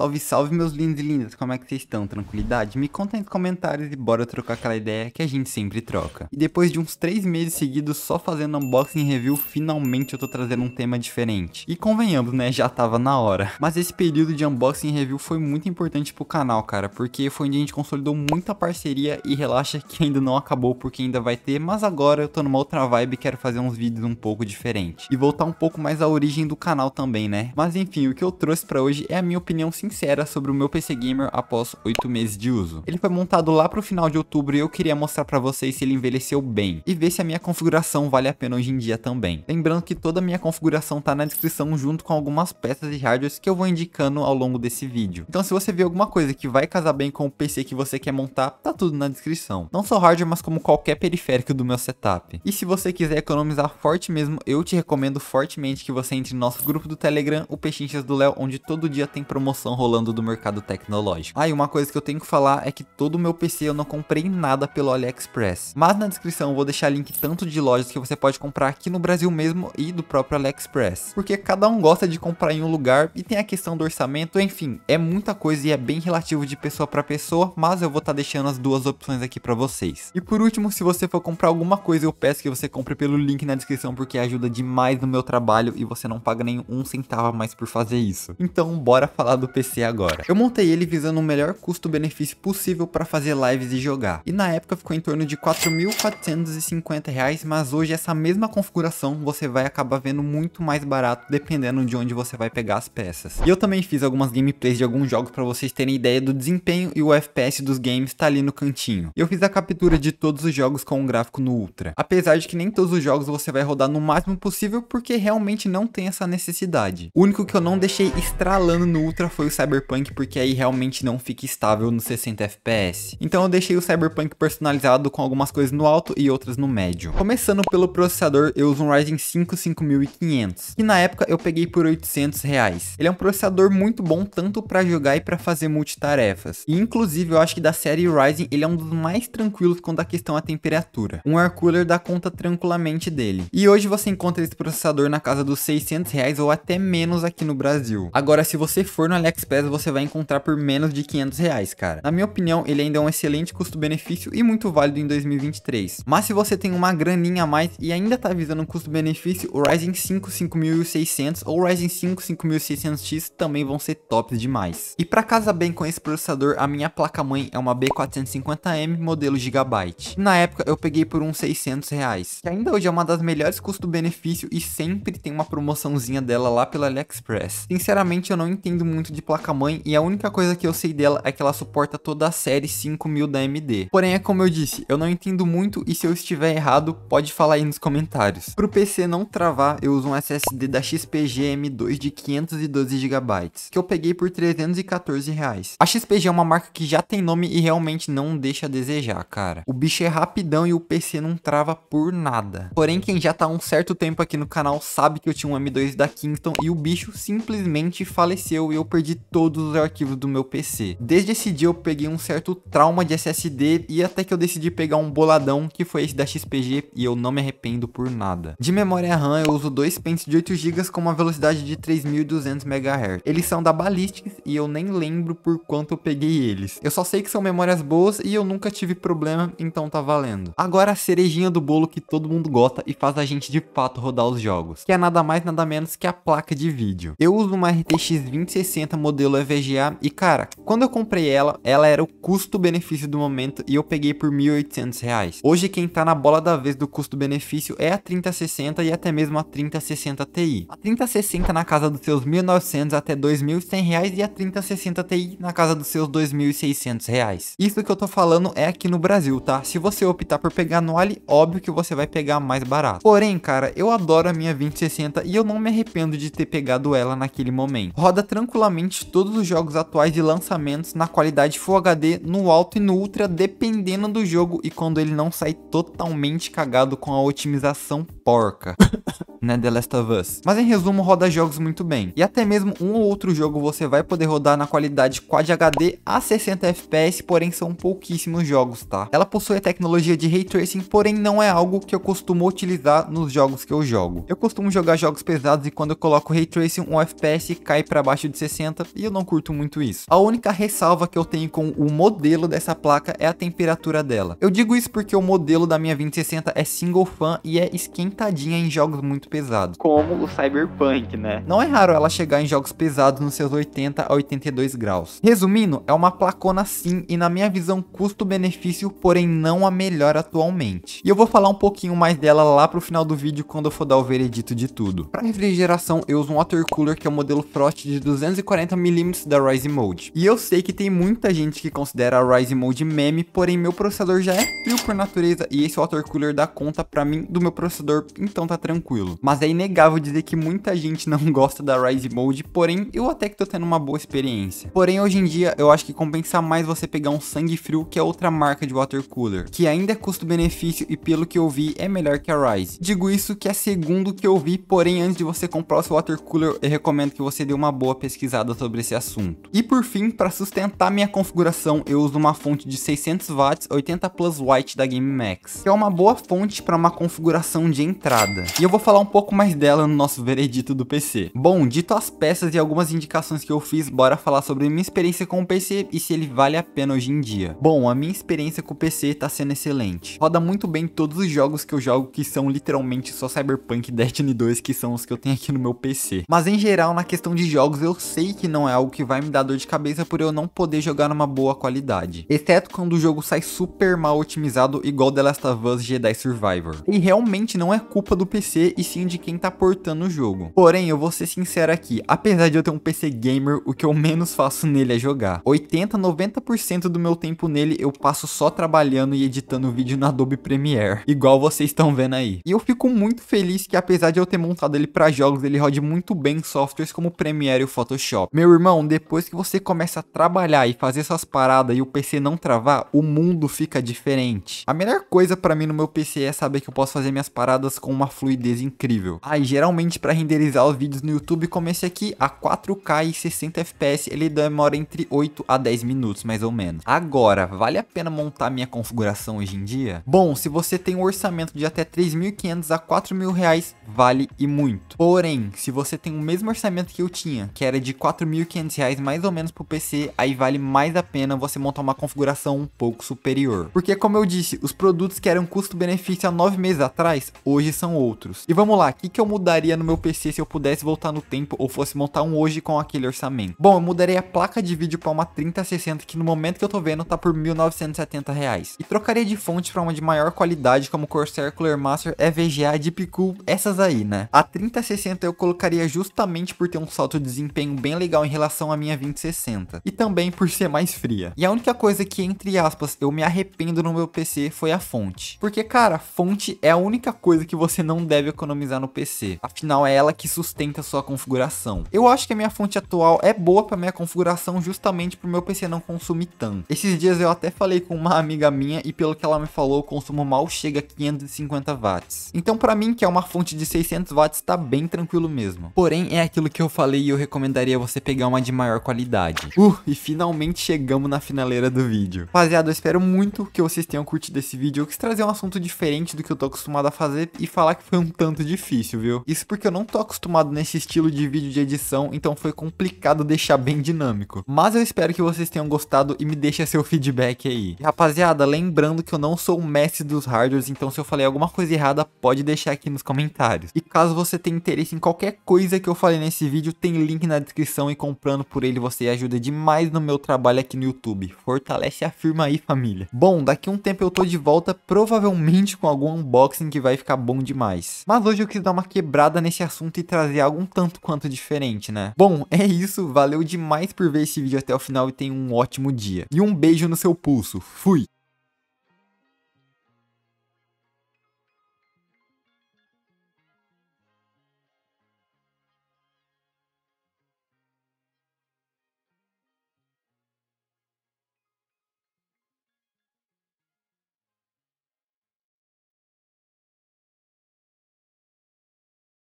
Salve, salve, meus lindos e lindas, como é que vocês estão? Tranquilidade? Me conta nos comentários e bora trocar aquela ideia que a gente sempre troca. E depois de uns 3 meses seguidos só fazendo unboxing e review, finalmente eu tô trazendo um tema diferente. E convenhamos, né, já tava na hora. Mas esse período de unboxing e review foi muito importante pro canal, cara, porque foi onde a gente consolidou muita parceria e relaxa que ainda não acabou porque ainda vai ter, mas agora eu tô numa outra vibe e quero fazer uns vídeos um pouco diferente. E voltar um pouco mais à origem do canal também, né? Mas enfim, o que eu trouxe pra hoje é a minha opinião sincera sincera sobre o meu PC Gamer após 8 meses de uso. Ele foi montado lá pro final de outubro e eu queria mostrar pra vocês se ele envelheceu bem e ver se a minha configuração vale a pena hoje em dia também. Lembrando que toda a minha configuração tá na descrição junto com algumas peças e hardware que eu vou indicando ao longo desse vídeo. Então se você vê alguma coisa que vai casar bem com o PC que você quer montar, tá tudo na descrição. Não só hardware, mas como qualquer periférico do meu setup. E se você quiser economizar forte mesmo, eu te recomendo fortemente que você entre no nosso grupo do Telegram, o Pechinchas do Léo, onde todo dia tem promoção rolando do mercado tecnológico. Ah, e uma coisa que eu tenho que falar é que todo o meu PC eu não comprei nada pelo AliExpress. Mas na descrição eu vou deixar link tanto de lojas que você pode comprar aqui no Brasil mesmo e do próprio AliExpress. Porque cada um gosta de comprar em um lugar e tem a questão do orçamento, enfim, é muita coisa e é bem relativo de pessoa para pessoa, mas eu vou estar tá deixando as duas opções aqui para vocês. E por último, se você for comprar alguma coisa, eu peço que você compre pelo link na descrição porque ajuda demais no meu trabalho e você não paga nem um centavo a mais por fazer isso. Então, bora falar do PC PC agora. Eu montei ele visando o melhor custo-benefício possível para fazer lives e jogar. E na época ficou em torno de 4.450 reais, mas hoje essa mesma configuração você vai acabar vendo muito mais barato dependendo de onde você vai pegar as peças. E eu também fiz algumas gameplays de alguns jogos para vocês terem ideia do desempenho e o FPS dos games tá ali no cantinho. Eu fiz a captura de todos os jogos com um gráfico no Ultra. Apesar de que nem todos os jogos você vai rodar no máximo possível porque realmente não tem essa necessidade. O único que eu não deixei estralando no Ultra foi o o Cyberpunk porque aí realmente não fica estável no 60 FPS. Então eu deixei o Cyberpunk personalizado com algumas coisas no alto e outras no médio. Começando pelo processador, eu uso um Ryzen 5 5500, que na época eu peguei por 800 reais. Ele é um processador muito bom tanto para jogar e para fazer multitarefas. E inclusive eu acho que da série Ryzen ele é um dos mais tranquilos quando a questão é a temperatura. Um air cooler dá conta tranquilamente dele. E hoje você encontra esse processador na casa dos 600 reais ou até menos aqui no Brasil. Agora se você for no Alex AliExpress você vai encontrar por menos de 500 reais, cara. Na minha opinião, ele ainda é um excelente custo-benefício e muito válido em 2023. Mas se você tem uma graninha a mais e ainda tá visando um custo-benefício, o Ryzen 5 5600 ou o Ryzen 5 5600X também vão ser tops demais. E para casa bem com esse processador, a minha placa-mãe é uma B450M modelo Gigabyte. Na época eu peguei por uns 600 reais, que ainda hoje é uma das melhores custo-benefício e sempre tem uma promoçãozinha dela lá pela AliExpress. Sinceramente eu não entendo muito de placa-mãe e a única coisa que eu sei dela é que ela suporta toda a série 5000 da AMD. Porém, é como eu disse, eu não entendo muito e se eu estiver errado, pode falar aí nos comentários. Pro PC não travar, eu uso um SSD da XPG M2 de 512 GB, que eu peguei por 314 reais. A XPG é uma marca que já tem nome e realmente não deixa a desejar, cara. O bicho é rapidão e o PC não trava por nada. Porém, quem já tá há um certo tempo aqui no canal sabe que eu tinha um M2 da Kingston e o bicho simplesmente faleceu e eu perdi todos os arquivos do meu PC. Desde esse dia eu peguei um certo trauma de SSD e até que eu decidi pegar um boladão que foi esse da XPG e eu não me arrependo por nada. De memória RAM eu uso dois pentes de 8 GB com uma velocidade de 3200 MHz. Eles são da Ballistics e eu nem lembro por quanto eu peguei eles. Eu só sei que são memórias boas e eu nunca tive problema, então tá valendo. Agora a cerejinha do bolo que todo mundo gosta e faz a gente de fato rodar os jogos, que é nada mais nada menos que a placa de vídeo. Eu uso uma RTX 2060 modelo EVGA. É e cara, quando eu comprei ela, ela era o custo-benefício do momento e eu peguei por R$ 1.800. Reais. Hoje quem tá na bola da vez do custo-benefício é a 3060 e até mesmo a 3060 Ti. A 3060 na casa dos seus 1.900 até 2.100 reais e a 3060 Ti na casa dos seus 2.600 reais. Isso que eu tô falando é aqui no Brasil, tá? Se você optar por pegar no Ali, óbvio que você vai pegar mais barato. Porém, cara, eu adoro a minha 2060 e eu não me arrependo de ter pegado ela naquele momento. Roda tranquilamente todos os jogos atuais de lançamentos na qualidade Full HD, no alto e no ultra, dependendo do jogo e quando ele não sai totalmente cagado com a otimização porca. né, The Last of Us. Mas em resumo, roda jogos muito bem. E até mesmo um ou outro jogo você vai poder rodar na qualidade Quad HD a 60 FPS, porém são pouquíssimos jogos, tá? Ela possui a tecnologia de Ray Tracing, porém não é algo que eu costumo utilizar nos jogos que eu jogo. Eu costumo jogar jogos pesados e quando eu coloco Ray Tracing, um FPS cai para baixo de 60, e eu não curto muito isso. A única ressalva que eu tenho com o modelo dessa placa é a temperatura dela. Eu digo isso porque o modelo da minha 2060 é single fan e é esquentadinha em jogos muito pesados. Como o Cyberpunk, né? Não é raro ela chegar em jogos pesados nos seus 80 a 82 graus. Resumindo, é uma placona sim e na minha visão custo-benefício, porém não a melhor atualmente. E eu vou falar um pouquinho mais dela lá pro final do vídeo quando eu for dar o veredito de tudo. Para refrigeração eu uso um water cooler que é o modelo Frost de 240 50mm da Rise Mode. E eu sei que tem muita gente que considera a Rise Mode meme, porém meu processador já é frio por natureza e esse water é cooler dá conta pra mim do meu processador, então tá tranquilo. Mas é inegável dizer que muita gente não gosta da Rise Mode, porém eu até que tô tendo uma boa experiência. Porém hoje em dia eu acho que compensa mais você pegar um sangue frio que é outra marca de water cooler, que ainda é custo-benefício e pelo que eu vi é melhor que a Rise. Digo isso que é segundo que eu vi, porém antes de você comprar o seu water cooler eu recomendo que você dê uma boa pesquisada sobre esse assunto. E por fim, para sustentar minha configuração, eu uso uma fonte de 600 watts 80 Plus White da GameMax, que é uma boa fonte para uma configuração de entrada. E eu vou falar um pouco mais dela no nosso veredito do PC. Bom, dito as peças e algumas indicações que eu fiz, bora falar sobre minha experiência com o PC e se ele vale a pena hoje em dia. Bom, a minha experiência com o PC está sendo excelente. Roda muito bem todos os jogos que eu jogo que são literalmente só Cyberpunk e Destiny 2 que são os que eu tenho aqui no meu PC. Mas em geral, na questão de jogos, eu sei que não é algo que vai me dar dor de cabeça por eu não poder jogar numa boa qualidade. Exceto quando o jogo sai super mal otimizado, igual The Last of Us Jedi Survivor. E realmente não é culpa do PC e sim de quem tá portando o jogo. Porém, eu vou ser sincero aqui, apesar de eu ter um PC gamer, o que eu menos faço nele é jogar. 80, 90% do meu tempo nele eu passo só trabalhando e editando vídeo no Adobe Premiere, igual vocês estão vendo aí. E eu fico muito feliz que apesar de eu ter montado ele para jogos, ele rode muito bem softwares como Premiere e Photoshop. Meu irmão, depois que você começa a trabalhar e fazer essas paradas e o PC não travar, o mundo fica diferente. A melhor coisa para mim no meu PC é saber que eu posso fazer minhas paradas com uma fluidez incrível. Aí, ah, geralmente para renderizar os vídeos no YouTube, como esse aqui, a 4K e 60 FPS, ele demora entre 8 a 10 minutos, mais ou menos. Agora, vale a pena montar minha configuração hoje em dia? Bom, se você tem um orçamento de até 3.500 a 4.000 reais, vale e muito. Porém, se você tem o mesmo orçamento que eu tinha, que era de 4 1.500 reais mais ou menos pro PC, aí vale mais a pena você montar uma configuração um pouco superior. Porque como eu disse, os produtos que eram custo-benefício há 9 meses atrás, hoje são outros. E vamos lá, o que, que eu mudaria no meu PC se eu pudesse voltar no tempo ou fosse montar um hoje com aquele orçamento? Bom, eu mudaria a placa de vídeo para uma 3060 que no momento que eu tô vendo tá por 1.970 reais. E trocaria de fonte para uma de maior qualidade como Corsair Cooler Master, EVGA, Deepcool, essas aí, né? A 3060 eu colocaria justamente por ter um salto de desempenho bem legal em relação à minha 2060. E também por ser mais fria. E a única coisa que, entre aspas, eu me arrependo no meu PC foi a fonte. Porque, cara, fonte é a única coisa que você não deve economizar no PC. Afinal, é ela que sustenta a sua configuração. Eu acho que a minha fonte atual é boa para minha configuração justamente para o meu PC não consumir tanto. Esses dias eu até falei com uma amiga minha e pelo que ela me falou, o consumo mal chega a 550 watts. Então, para mim, que é uma fonte de 600 watts, tá bem tranquilo mesmo. Porém, é aquilo que eu falei e eu recomendaria você pegar pegar uma de maior qualidade. Uh, e finalmente chegamos na finaleira do vídeo. Rapaziada, eu espero muito que vocês tenham curtido esse vídeo. Eu quis trazer um assunto diferente do que eu tô acostumado a fazer e falar que foi um tanto difícil, viu? Isso porque eu não tô acostumado nesse estilo de vídeo de edição, então foi complicado deixar bem dinâmico. Mas eu espero que vocês tenham gostado e me deixem seu feedback aí. E, rapaziada, lembrando que eu não sou o mestre dos hardwares, então se eu falei alguma coisa errada, pode deixar aqui nos comentários. E caso você tenha interesse em qualquer coisa que eu falei nesse vídeo, tem link na descrição e comprando por ele, você ajuda demais no meu trabalho aqui no YouTube. Fortalece a firma aí, família. Bom, daqui um tempo eu tô de volta, provavelmente com algum unboxing que vai ficar bom demais. Mas hoje eu quis dar uma quebrada nesse assunto e trazer algo um tanto quanto diferente, né? Bom, é isso. Valeu demais por ver esse vídeo até o final e tenha um ótimo dia. E um beijo no seu pulso. Fui!